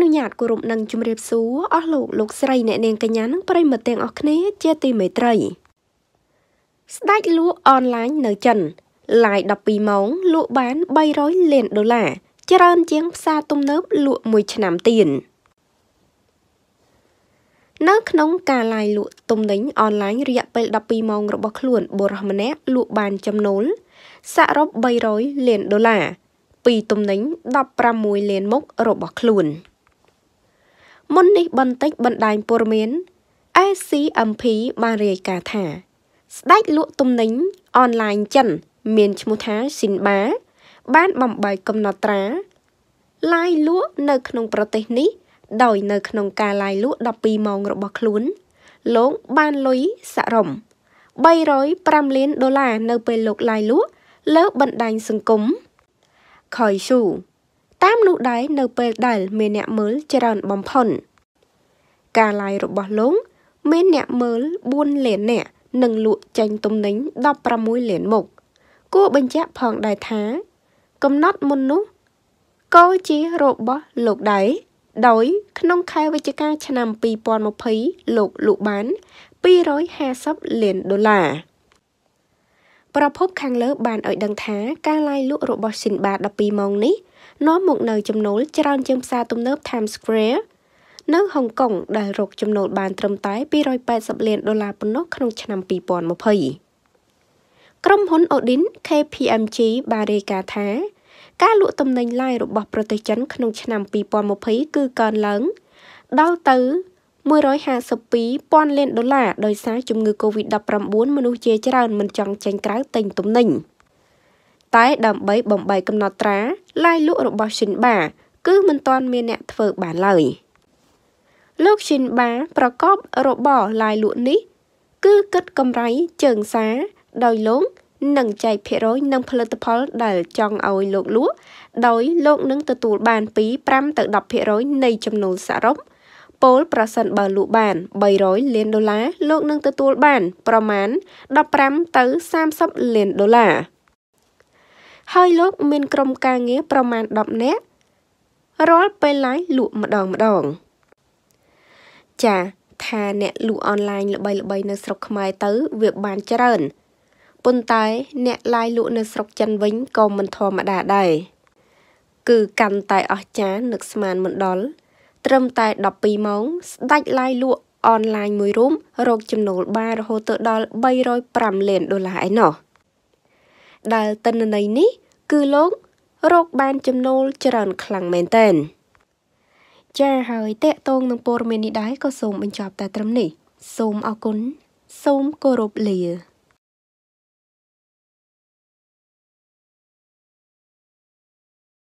នុញ្ញាតគោរពនិងជម្រាបសួរអស់លោកលោកស្រីអ្នកនាងកញ្ញានិងប្រិមត្តទាំងអស់គ្នា ជាទីមេត្រីស្ដេចលក់អនឡាញនៅចិនឡាយ12ម៉ោងលក់បាន300លានដុល្លារច្រើនជាង ផ្សារទំនើបលក់មួយឆ្នាំទៀតនៅក្នុងការឡាយលក់ទំនិញអនឡាញរយៈពេល12ម៉ោងរបស់ខ្លួនបុរសម្នាក់លក់បានចំណូលសរុប300លានដុល្លារពីទំនិញ16លានមុខរបស់ខ្លួន។មុននេះបន្តិចបណ្ដាញព័ត៌មាន SCMP បានរាយការណ៍ថាស្ដេចលក់ទំនិញអនឡាញចិន មានឈ្មោះថាស៊ីនបា បានបំបីកំណត់ត្រាឡាយលក់នៅក្នុងប្រទេសនេះ ដោយនៅក្នុងការឡាយលក់12ម៉ោងរបស់ខ្លួន លោកបានលុយសរុប305លានដុល្លារនៅពេលលោកឡាយលក់លើបណ្ដាញសង្គមខយស៊ូតាមនោះដែរនៅពេលដែលមានអ្នកមើលច្រើនបំផុតការ live របស់លោកមានអ្នកមើល4លាននាក់និងលក់ចេញទំនិញ16លានមុខគួរបញ្ជាក់ផងដែរថា កំណត់មុននោះក៏ជារបស់លោកដែរដោយ ក្នុងខែវិច្ឆិកាឆ្នាំ2020លោកលក់បាន250លានដុល្លារប្រភពខាងលើបានឲ្យដឹងថាការឡាយលក់របស់ស៊ីនបា12ម៉ោងនេះនាំមកនៅចំនួនច្រើនជាងផ្សារទំនើប Times Square នៅហុងកុងដែលរកចំណូលបានត្រឹមតែ280លានដុល្លារប៉ុណ្ណោះក្នុងឆ្នាំ2020ក្រុមហ៊ុន Odin KPMG បានរាយការណ៍ថាការលក់ទំនិញឡាយរបស់ប្រទេសចិន ក្នុងឆ្នាំ2020គឺកើនឡើងដល់ទៅ152,000លានដុល្លារដោយសារជំងឺ Covid-19 មនុស្សជាច្រើនមិនចង់ចេញក្រៅទិញទំនិញតែដើម្បីបំបីកំណត់ត្រាឡាយលក់របស់ Shinba គឺមិនទាន់មានអ្នកធ្វើបានឡើយលោក Shinba ប្រកបរបរឡាយលក់នេះ គឺគិតកម្រៃជើងសារដោយលោកនឹងចែកភាគរយនឹងផលិតផលដែលចង់ឲ្យលោកលក់ដោយលោកនឹងទទួលបានពី5ទៅ10%នៃ ចំណូលសរុបពោលប្រសិនបើលក់បាន300លានដុល្លារលោកនឹងទទួលបាន ប្រមាណ15ទៅ30លានដុល្លារហើយលោកមាន ក្រុមការងារប្រមាណ10នាក់រាល់ពេលឡាយលក់ម្ដងម្ដង ចាថាអ្នកលក់អនឡាញល្បីៗនៅស្រុកខ្មែរទៅវាបានច្រើនប៉ុន្តែ អ្នកឡាយលក់នៅស្រុកចិនវិញក៏មិនធម្មតាដែរគឺកាន់តែអស្ចារ្យនឹកស្មានមិនដល់ត្រឹមតែ12ម៉ោងស្ដេចឡាយលក់អនឡាញមួយរូមរកចំណូលបានរហូតទៅដល់305លានដុល្លារឯណោះដែលតិន្នន័យនេះ គឺលោករកបានចំណូលច្រើនខ្លាំងមែនទែនចា៎ហើយតេតងនឹងព័ត៌មាននេះដែរក៏សូមបញ្ចប់តែត្រឹមនេះ សូមអរគុណសូមគោរពលា